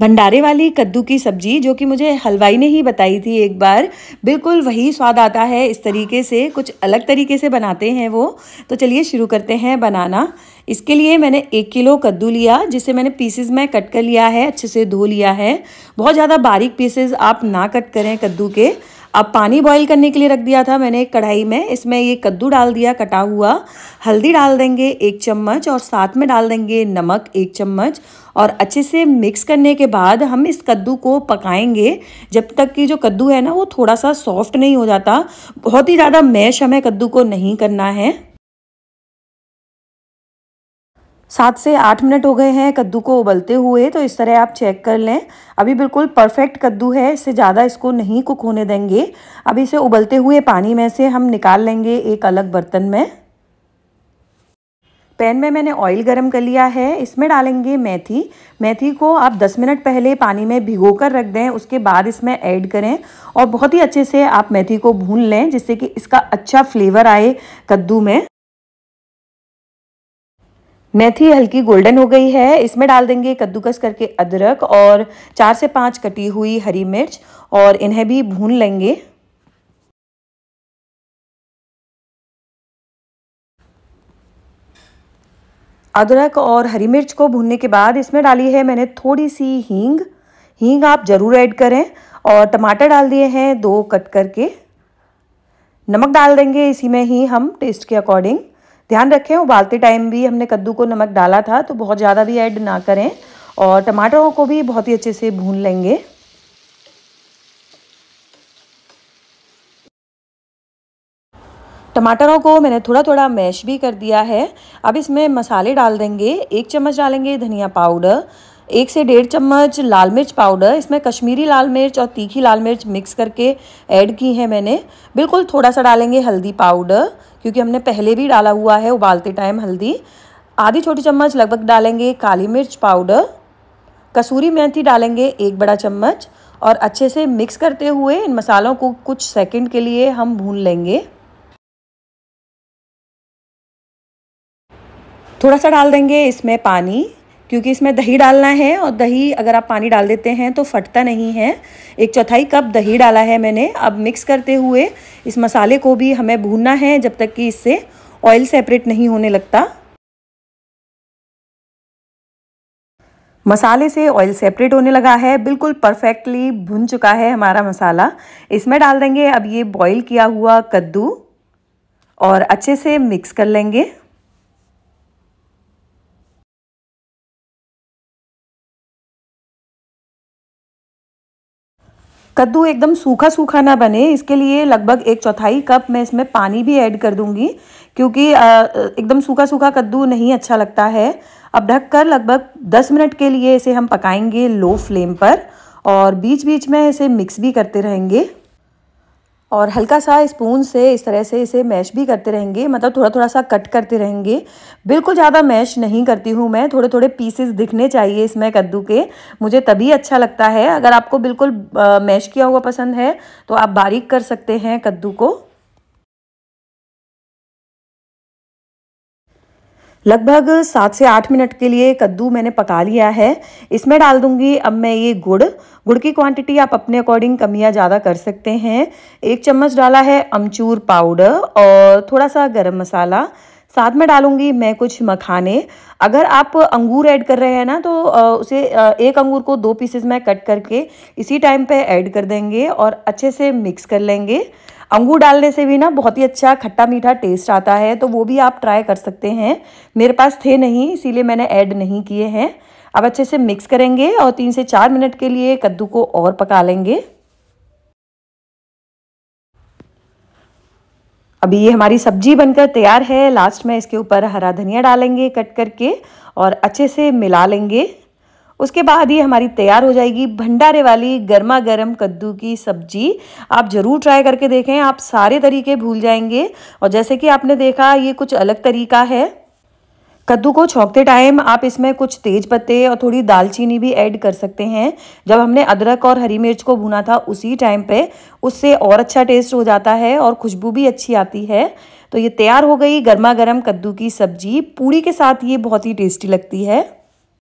भंडारे वाली कद्दू की सब्जी जो कि मुझे हलवाई ने ही बताई थी एक बार बिल्कुल वही स्वाद आता है इस तरीके से कुछ अलग तरीके से बनाते हैं वो तो चलिए शुरू करते हैं बनाना इसके लिए मैंने एक किलो कद्दू लिया जिसे मैंने पीसेस में कट कर लिया है अच्छे से धो लिया है बहुत ज़्यादा बारीक पीसेस आप ना कट करें कद्दू के अब पानी बॉईल करने के लिए रख दिया था मैंने एक कढ़ाई में इसमें ये कद्दू डाल दिया कटा हुआ हल्दी डाल देंगे एक चम्मच और साथ में डाल देंगे नमक एक चम्मच और अच्छे से मिक्स करने के बाद हम इस कद्दू को पकाएंगे जब तक कि जो कद्दू है ना वो थोड़ा सा सॉफ्ट नहीं हो जाता बहुत ही ज़्यादा मैश हमें कद्दू को नहीं करना है सात से आठ मिनट हो गए हैं कद्दू को उबलते हुए तो इस तरह आप चेक कर लें अभी बिल्कुल परफेक्ट कद्दू है इससे ज़्यादा इसको नहीं कुक होने देंगे अब इसे उबलते हुए पानी में से हम निकाल लेंगे एक अलग बर्तन में पैन में मैंने ऑयल गरम कर लिया है इसमें डालेंगे मेथी मेथी को आप 10 मिनट पहले पानी में भिगो कर रख दें उसके बाद इसमें ऐड करें और बहुत ही अच्छे से आप मेथी को भून लें जिससे कि इसका अच्छा फ्लेवर आए कद्दू में मेथी हल्की गोल्डन हो गई है इसमें डाल देंगे कद्दूकस करके अदरक और चार से पाँच कटी हुई हरी मिर्च और इन्हें भी भून लेंगे अदरक और हरी मिर्च को भूनने के बाद इसमें डाली है मैंने थोड़ी सी हींग हींग आप ज़रूर ऐड करें और टमाटर डाल दिए हैं दो कट करके नमक डाल देंगे इसी में ही हम टेस्ट के अकॉर्डिंग ध्यान रखें उबालते टाइम भी हमने कद्दू को नमक डाला था तो बहुत ज़्यादा भी ऐड ना करें और टमाटरों को भी बहुत ही अच्छे से भून लेंगे टमाटरों को मैंने थोड़ा थोड़ा मैश भी कर दिया है अब इसमें मसाले डाल देंगे एक चम्मच डालेंगे धनिया पाउडर एक से डेढ़ चम्मच लाल मिर्च पाउडर इसमें कश्मीरी लाल मिर्च और तीखी लाल मिर्च मिक्स करके ऐड की है मैंने बिल्कुल थोड़ा सा डालेंगे हल्दी पाउडर क्योंकि हमने पहले भी डाला हुआ है उबालते टाइम हल्दी आधी छोटी चम्मच लगभग डालेंगे काली मिर्च पाउडर कसूरी मेथी डालेंगे एक बड़ा चम्मच और अच्छे से मिक्स करते हुए इन मसालों को कुछ सेकंड के लिए हम भून लेंगे थोड़ा सा डाल देंगे इसमें पानी क्योंकि इसमें दही डालना है और दही अगर आप पानी डाल देते हैं तो फटता नहीं है एक चौथाई कप दही डाला है मैंने अब मिक्स करते हुए इस मसाले को भी हमें भूनना है जब तक कि इससे ऑयल सेपरेट नहीं होने लगता मसाले से ऑयल सेपरेट होने लगा है बिल्कुल परफेक्टली भुन चुका है हमारा मसाला इसमें डाल देंगे अब ये बॉईल किया हुआ कद्दू और अच्छे से मिक्स कर लेंगे कद्दू एकदम सूखा सूखा ना बने इसके लिए लगभग एक चौथाई कप मैं इसमें पानी भी ऐड कर दूंगी क्योंकि एकदम सूखा सूखा कद्दू नहीं अच्छा लगता है अब ढककर लगभग 10 मिनट के लिए इसे हम पकाएंगे लो फ्लेम पर और बीच बीच में इसे मिक्स भी करते रहेंगे और हल्का सा स्पून से इस तरह से इसे मैश भी करते रहेंगे मतलब थोड़ा थोड़ा सा कट करते रहेंगे बिल्कुल ज़्यादा मैश नहीं करती हूँ मैं थोड़े थोड़े पीसेस दिखने चाहिए इसमें कद्दू के मुझे तभी अच्छा लगता है अगर आपको बिल्कुल मैश किया हुआ पसंद है तो आप बारीक कर सकते हैं कद्दू को लगभग सात से आठ मिनट के लिए कद्दू मैंने पका लिया है इसमें डाल दूंगी अब मैं ये गुड़ गुड़ की क्वांटिटी आप अपने अकॉर्डिंग कम या ज़्यादा कर सकते हैं एक चम्मच डाला है अमचूर पाउडर और थोड़ा सा गरम मसाला साथ में डालूंगी मैं कुछ मखाने अगर आप अंगूर ऐड कर रहे हैं ना तो उसे एक अंगूर को दो पीसेस में कट करके इसी टाइम पे ऐड कर देंगे और अच्छे से मिक्स कर लेंगे अंगूर डालने से भी ना बहुत ही अच्छा खट्टा मीठा टेस्ट आता है तो वो भी आप ट्राई कर सकते हैं मेरे पास थे नहीं इसीलिए मैंने ऐड नहीं किए हैं अब अच्छे से मिक्स करेंगे और तीन से चार मिनट के लिए कद्दू को और पका लेंगे अभी ये हमारी सब्जी बनकर तैयार है लास्ट में इसके ऊपर हरा धनिया डालेंगे कट करके और अच्छे से मिला लेंगे उसके बाद ही हमारी तैयार हो जाएगी भंडारे वाली गर्मा गर्म कद्दू की सब्जी आप ज़रूर ट्राई करके देखें आप सारे तरीके भूल जाएंगे और जैसे कि आपने देखा ये कुछ अलग तरीका है कद्दू को छोंकते टाइम आप इसमें कुछ तेज पत्ते और थोड़ी दालचीनी भी ऐड कर सकते हैं जब हमने अदरक और हरी मिर्च को भुना था उसी टाइम पे उससे और अच्छा टेस्ट हो जाता है और खुशबू भी अच्छी आती है तो ये तैयार हो गई गर्मा गर्म कद्दू की सब्जी पूड़ी के साथ ये बहुत ही टेस्टी लगती है